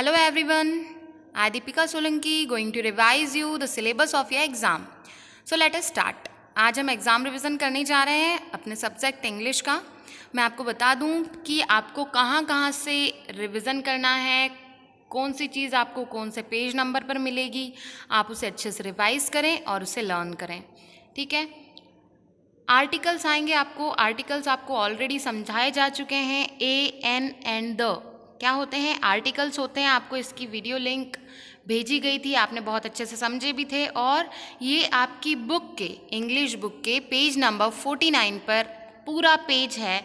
every everyone I Deepika Solanki going to revise you the syllabus of your exam so let's start आज हम exam revision करने जा रहे हैं अपने सब्जेक्ट इंग्लिश का मैं आपको बता दूं कि आपको कहाँ कहाँ से रिवीजन करना है कौन सी चीज़ आपको कौन से पेज नंबर पर मिलेगी आप उसे अच्छे से रिवाइज करें और उसे लर्न करें ठीक है आर्टिकल्स आएंगे आपको आर्टिकल्स आपको ऑलरेडी समझाए जा चुके हैं ए एन एंड द क्या होते हैं आर्टिकल्स होते हैं आपको इसकी वीडियो लिंक भेजी गई थी आपने बहुत अच्छे से समझे भी थे और ये आपकी बुक के इंग्लिश बुक के पेज नंबर फोर्टी नाइन पर पूरा पेज है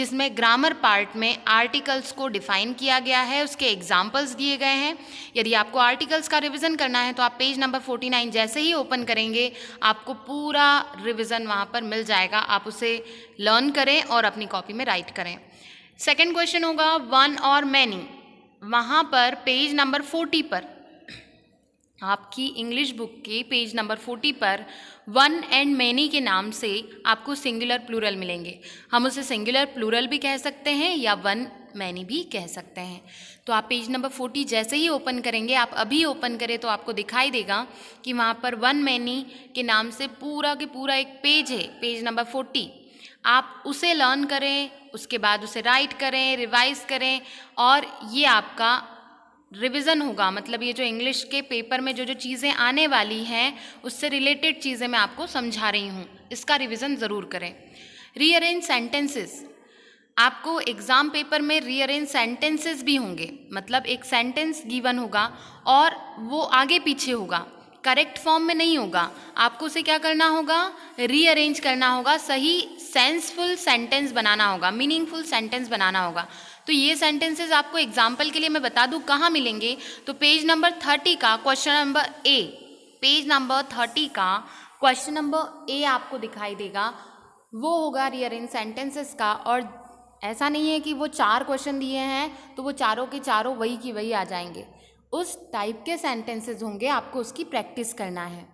जिसमें ग्रामर पार्ट में आर्टिकल्स को डिफाइन किया गया है उसके एग्जाम्पल्स दिए गए हैं यदि आपको आर्टिकल्स का रिवीजन करना है तो आप पेज नंबर 49 जैसे ही ओपन करेंगे आपको पूरा रिवीजन वहाँ पर मिल जाएगा आप उसे लर्न करें और अपनी कॉपी में राइट करें सेकेंड क्वेश्चन होगा वन और मैनी वहाँ पर पेज नंबर फोर्टी पर आपकी इंग्लिश बुक के पेज नंबर फोर्टी पर वन एंड मैनी के नाम से आपको सिंगुलर प्लूरल मिलेंगे हम उसे सिंगुलर प्लूरल भी कह सकते हैं या वन मैनी भी कह सकते हैं तो आप पेज नंबर फोर्टी जैसे ही ओपन करेंगे आप अभी ओपन करें तो आपको दिखाई देगा कि वहाँ पर वन मैनी के नाम से पूरा के पूरा एक पेज है पेज नंबर फोर्टी आप उसे लर्न करें उसके बाद उसे राइट करें रिवाइज करें और ये आपका रिवीजन होगा मतलब ये जो इंग्लिश के पेपर में जो जो चीज़ें आने वाली हैं उससे रिलेटेड चीज़ें मैं आपको समझा रही हूँ इसका रिवीजन ज़रूर करें रीअरेंज सेंटेंसेस आपको एग्ज़ाम पेपर में रीअरेंज सेंटेंसेस भी होंगे मतलब एक सेंटेंस गिवन होगा और वो आगे पीछे होगा करेक्ट फॉर्म में नहीं होगा आपको उसे क्या करना होगा रीअरेंज करना होगा सही सेंसफुल सेंटेंस बनाना होगा मीनिंगफुल सेंटेंस बनाना होगा तो ये सेंटेंसेस आपको एग्जाम्पल के लिए मैं बता दूँ कहाँ मिलेंगे तो पेज नंबर थर्टी का question number A page number thirty का क्वेश्चन नंबर ए आपको दिखाई देगा वो होगा रीअरेंज सेंटेंसेस का और ऐसा नहीं है कि वो चार क्वेश्चन दिए हैं तो वो चारों के चारों वही की वही आ जाएंगे उस टाइप के सेंटेंसेस होंगे आपको उसकी प्रैक्टिस करना है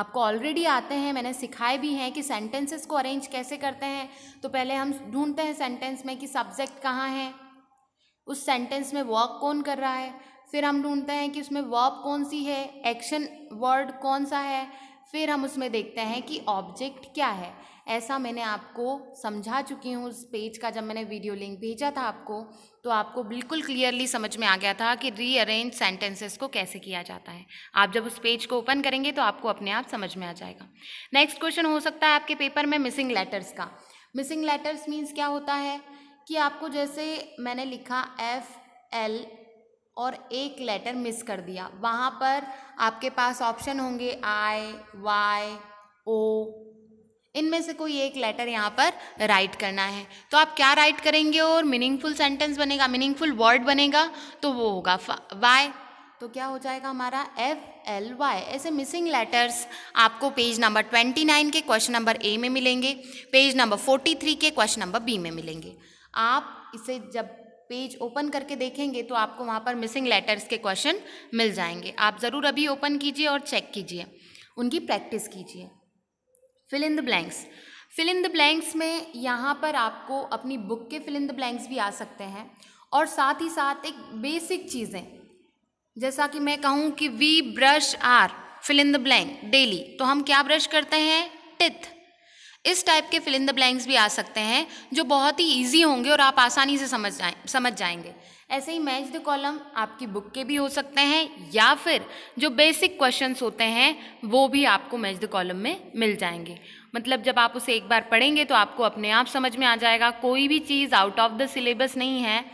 आपको ऑलरेडी आते हैं मैंने सिखाए भी हैं कि सेंटेंसेस को अरेंज कैसे करते हैं तो पहले हम ढूंढते हैं सेंटेंस में कि सब्जेक्ट कहाँ है उस सेंटेंस में वर्क कौन कर रहा है फिर हम ढूंढते हैं कि उसमें वर्ब कौन सी है एक्शन वर्ड कौन सा है फिर हम उसमें देखते हैं कि ऑब्जेक्ट क्या है ऐसा मैंने आपको समझा चुकी हूँ उस पेज का जब मैंने वीडियो लिंक भेजा था आपको तो आपको बिल्कुल क्लियरली समझ में आ गया था कि रीअरेंज सेंटेंसेस को कैसे किया जाता है आप जब उस पेज को ओपन करेंगे तो आपको अपने आप समझ में आ जाएगा नेक्स्ट क्वेश्चन हो सकता है आपके पेपर में मिसिंग लेटर्स का मिसिंग लेटर्स मीन्स क्या होता है कि आपको जैसे मैंने लिखा एफ एल और एक लेटर मिस कर दिया वहाँ पर आपके पास ऑप्शन होंगे आई वाई ओ इनमें से कोई एक लेटर यहाँ पर राइट करना है तो आप क्या राइट करेंगे और मीनिंगफुल सेंटेंस बनेगा मीनिंगफुल वर्ड बनेगा तो वो होगा वाई तो क्या हो जाएगा हमारा एफ एल वाई ऐसे मिसिंग लेटर्स आपको पेज नंबर ट्वेंटी नाइन के क्वेश्चन नंबर ए में मिलेंगे पेज नंबर फोर्टी थ्री के क्वेश्चन नंबर बी में मिलेंगे आप इसे जब पेज ओपन करके देखेंगे तो आपको वहाँ पर मिसिंग लेटर्स के क्वेश्चन मिल जाएंगे आप ज़रूर अभी ओपन कीजिए और चेक कीजिए उनकी प्रैक्टिस कीजिए fill in the blanks fill in the blanks में यहाँ पर आपको अपनी बुक के फिल इन द ब्लैंक्स भी आ सकते हैं और साथ ही साथ एक बेसिक चीज़ें जैसा कि मैं कहूँ कि we brush our fill in the blank daily तो हम क्या ब्रश करते हैं टिथ इस टाइप के फिल इन द ब्लैंक्स भी आ सकते हैं जो बहुत ही ईजी होंगे और आप आसानी से समझ जाए समझ जाएंगे ऐसे ही मैच द कॉलम आपकी बुक के भी हो सकते हैं या फिर जो बेसिक क्वेश्चंस होते हैं वो भी आपको मैच द कॉलम में मिल जाएंगे मतलब जब आप उसे एक बार पढ़ेंगे तो आपको अपने आप समझ में आ जाएगा कोई भी चीज़ आउट ऑफ द सिलेबस नहीं है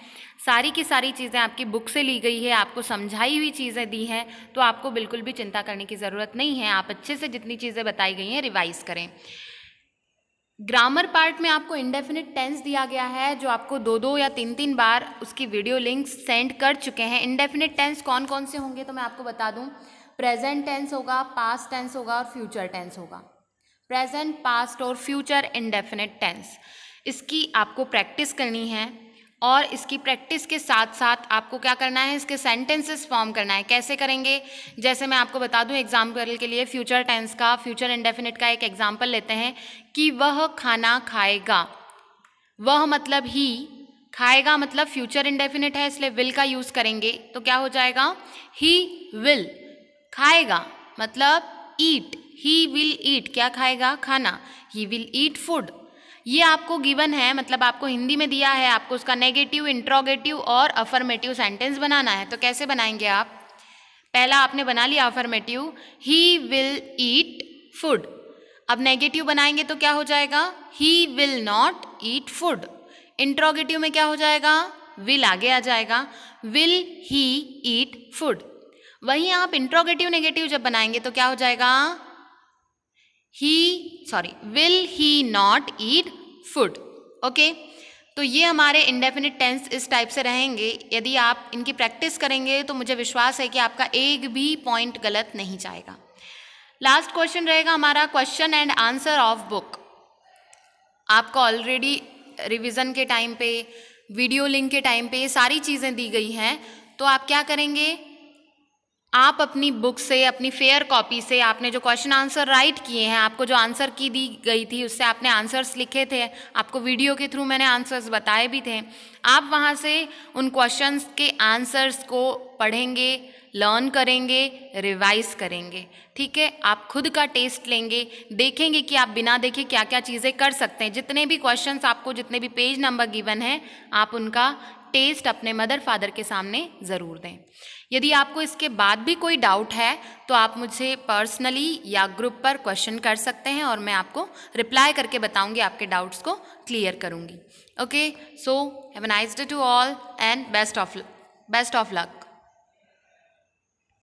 सारी की सारी चीज़ें आपकी बुक से ली गई है आपको समझाई हुई चीज़ें दी हैं तो आपको बिल्कुल भी चिंता करने की ज़रूरत नहीं है आप अच्छे से जितनी चीज़ें बताई गई हैं रिवाइज़ करें ग्रामर पार्ट में आपको इंडेफिनिट टेंस दिया गया है जो आपको दो दो या तीन तीन बार उसकी वीडियो लिंक सेंड कर चुके हैं इंडेफिनिट टेंस कौन कौन से होंगे तो मैं आपको बता दूं प्रेजेंट टेंस होगा पास्ट टेंस होगा और फ्यूचर टेंस होगा प्रेजेंट पास्ट और फ्यूचर इंडेफिनिट टेंस इसकी आपको प्रैक्टिस करनी है और इसकी प्रैक्टिस के साथ साथ आपको क्या करना है इसके सेंटेंसेस फॉर्म करना है कैसे करेंगे जैसे मैं आपको बता दूं एग्जाम्पल के लिए फ्यूचर टेंस का फ्यूचर इंडेफिनिट का एक एग्जाम्पल लेते हैं कि वह खाना खाएगा वह मतलब ही खाएगा मतलब फ्यूचर इंडेफिनिट है इसलिए विल का यूज़ करेंगे तो क्या हो जाएगा ही विल खाएगा मतलब ईट ही विल ईट क्या खाएगा खाना ही विल ईट फूड ये आपको गिवन है मतलब आपको हिंदी में दिया है आपको उसका नेगेटिव इंट्रोगेटिव और अफर्मेटिव सेंटेंस बनाना है तो कैसे बनाएंगे आप पहला आपने बना लिया affirmative he will eat food अब नेगेटिव बनाएंगे तो क्या हो जाएगा he will not eat food interrogative में क्या हो जाएगा विल आगे आ जाएगा विल ही ईट फूड वहीं आप इंट्रोगेटिव नेगेटिव जब बनाएंगे तो क्या हो जाएगा he sorry will he not eat food okay तो ये हमारे इंडेफिनिट टेंस इस टाइप से रहेंगे यदि आप इनकी प्रैक्टिस करेंगे तो मुझे विश्वास है कि आपका एक भी पॉइंट गलत नहीं जाएगा लास्ट क्वेश्चन रहेगा हमारा question and answer of book आपको ऑलरेडी रिवीजन के टाइम पे वीडियो लिंक के टाइम पे ये सारी चीज़ें दी गई हैं तो आप क्या करेंगे आप अपनी बुक से अपनी फेयर कॉपी से आपने जो क्वेश्चन आंसर राइट किए हैं आपको जो आंसर की दी गई थी उससे आपने आंसर्स लिखे थे आपको वीडियो के थ्रू मैंने आंसर्स बताए भी थे आप वहाँ से उन क्वेश्चंस के आंसर्स को पढ़ेंगे लर्न करेंगे रिवाइज करेंगे ठीक है आप खुद का टेस्ट लेंगे देखेंगे कि आप बिना देखे क्या क्या चीज़ें कर सकते हैं जितने भी क्वेश्चन आपको जितने भी पेज नंबर गिवन हैं आप उनका टेस्ट अपने मदर फादर के सामने ज़रूर दें यदि आपको इसके बाद भी कोई डाउट है तो आप मुझे पर्सनली या ग्रुप पर क्वेश्चन कर सकते हैं और मैं आपको रिप्लाई करके बताऊंगी आपके डाउट्स को क्लियर करूंगी okay so have nice day to all and best of best of luck